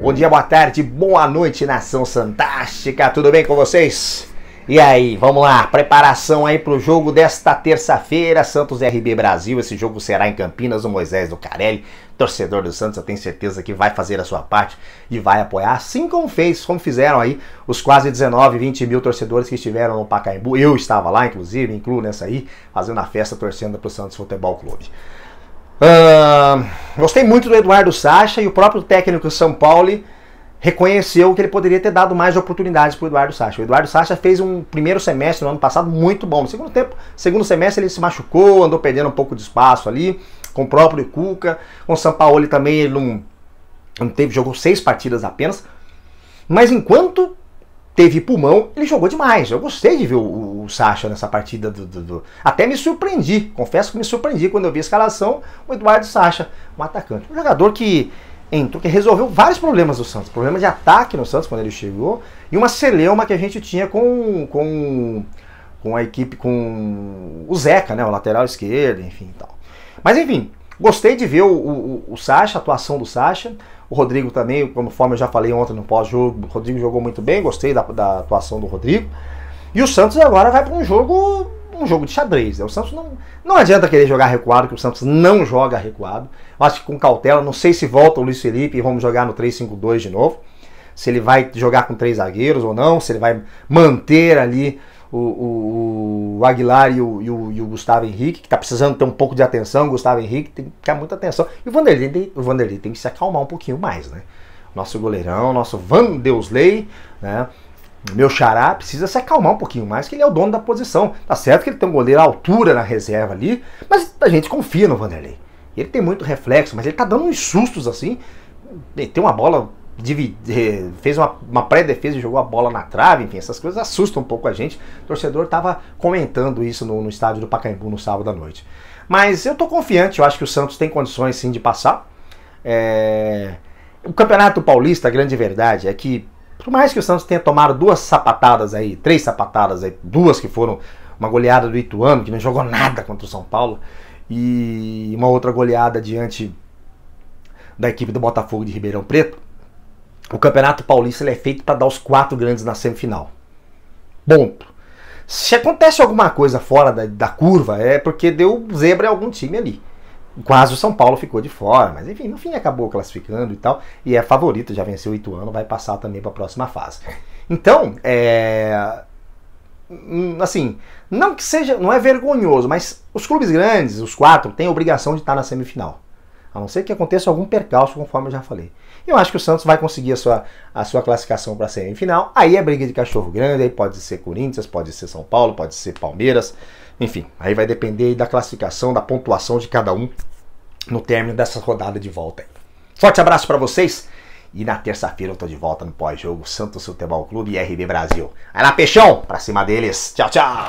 Bom dia, boa tarde, boa noite, nação fantástica. Tudo bem com vocês? E aí, vamos lá, preparação aí pro jogo desta terça-feira, Santos RB Brasil. Esse jogo será em Campinas, o Moisés do Carelli. Torcedor do Santos, eu tenho certeza que vai fazer a sua parte e vai apoiar, assim como fez, como fizeram aí os quase 19, 20 mil torcedores que estiveram no Pacaembu. Eu estava lá, inclusive, incluo nessa aí, fazendo a festa torcendo pro Santos Futebol Clube. Ahn. Gostei muito do Eduardo Sacha e o próprio técnico São Paulo reconheceu que ele poderia ter dado mais oportunidades para o Eduardo Sacha. O Eduardo Sacha fez um primeiro semestre no ano passado muito bom. No segundo tempo, segundo semestre ele se machucou, andou perdendo um pouco de espaço ali, com o próprio Cuca, com o São Paulo também ele não, não teve, jogou seis partidas apenas. Mas enquanto teve pulmão, ele jogou demais. Eu gostei de ver o, Sacha nessa partida do, do, do, Até me surpreendi, confesso que me surpreendi quando eu vi a escalação, o Eduardo Sacha, um atacante. Um jogador que entrou, que resolveu vários problemas do Santos. Problema de ataque no Santos quando ele chegou, e uma celeuma que a gente tinha com, com, com a equipe, com o Zeca, né? O lateral esquerdo, enfim tal. Mas enfim, gostei de ver o, o, o Sacha, a atuação do Sacha. O Rodrigo também, como forma eu já falei ontem no pós-jogo, o Rodrigo jogou muito bem, gostei da, da atuação do Rodrigo. E o Santos agora vai para um jogo um jogo de xadrez. Né? O Santos não, não adianta querer jogar recuado, que o Santos não joga recuado. Acho que com cautela, não sei se volta o Luiz Felipe e vamos jogar no 3-5-2 de novo. Se ele vai jogar com três zagueiros ou não, se ele vai manter ali o, o, o Aguilar e o, e, e o, Gustavo Henrique, que está precisando ter um pouco de atenção. O Gustavo Henrique tem que ficar muita atenção. E o Vanderlei, o Vanderlei tem que se acalmar um pouquinho mais, né? Nosso goleirão, nosso Deusley né? meu xará precisa se acalmar um pouquinho mais, que ele é o dono da posição. Tá certo que ele tem um goleiro à altura na reserva ali, mas a gente confia no Vanderlei. Ele tem muito reflexo, mas ele tá dando uns sustos assim. tem uma bola, fez uma, uma pré-defesa e jogou a bola na trave, enfim, essas coisas assustam um pouco a gente. O torcedor tava comentando isso no, no estádio do Pacaembu no sábado à noite. Mas eu tô confiante, eu acho que o Santos tem condições sim de passar. É... O Campeonato Paulista, a grande verdade é que por mais que o Santos tenha tomado duas sapatadas aí, três sapatadas aí, duas que foram uma goleada do Ituano, que não jogou nada contra o São Paulo, e uma outra goleada diante da equipe do Botafogo de Ribeirão Preto, o Campeonato Paulista é feito para dar os quatro grandes na semifinal. Ponto. Se acontece alguma coisa fora da, da curva, é porque deu zebra em algum time ali. Quase o São Paulo ficou de fora, mas enfim, no fim acabou classificando e tal. E é favorito, já venceu o Ituano, vai passar também para a próxima fase. Então, é, hum, assim, não que seja, não é vergonhoso, mas os clubes grandes, os quatro, têm a obrigação de estar na semifinal. A não ser que aconteça algum percalço, conforme eu já falei. Eu acho que o Santos vai conseguir a sua, a sua classificação para a semifinal. Aí é briga de cachorro grande, aí pode ser Corinthians, pode ser São Paulo, pode ser Palmeiras. Enfim, aí vai depender da classificação, da pontuação de cada um no término dessa rodada de volta. Forte abraço para vocês e na terça-feira eu tô de volta no pós-jogo Santos Futebol Clube e RB Brasil. Vai lá, Peixão, pra cima deles. Tchau, tchau.